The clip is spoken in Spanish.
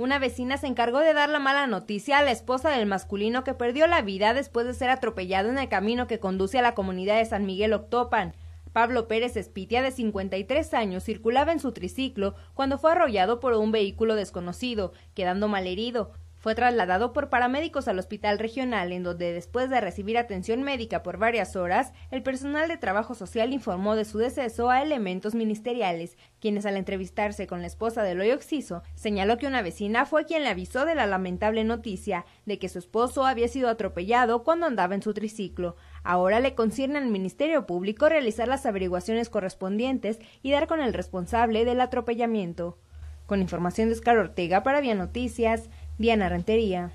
Una vecina se encargó de dar la mala noticia a la esposa del masculino que perdió la vida después de ser atropellado en el camino que conduce a la comunidad de San Miguel Octopan. Pablo Pérez Espitia, de 53 años, circulaba en su triciclo cuando fue arrollado por un vehículo desconocido, quedando malherido. Fue trasladado por paramédicos al hospital regional, en donde después de recibir atención médica por varias horas, el personal de trabajo social informó de su deceso a elementos ministeriales, quienes al entrevistarse con la esposa de Loy Oxiso, señaló que una vecina fue quien le avisó de la lamentable noticia de que su esposo había sido atropellado cuando andaba en su triciclo. Ahora le concierne al Ministerio Público realizar las averiguaciones correspondientes y dar con el responsable del atropellamiento. Con información de Oscar Ortega para Vía Noticias, Diana Rentería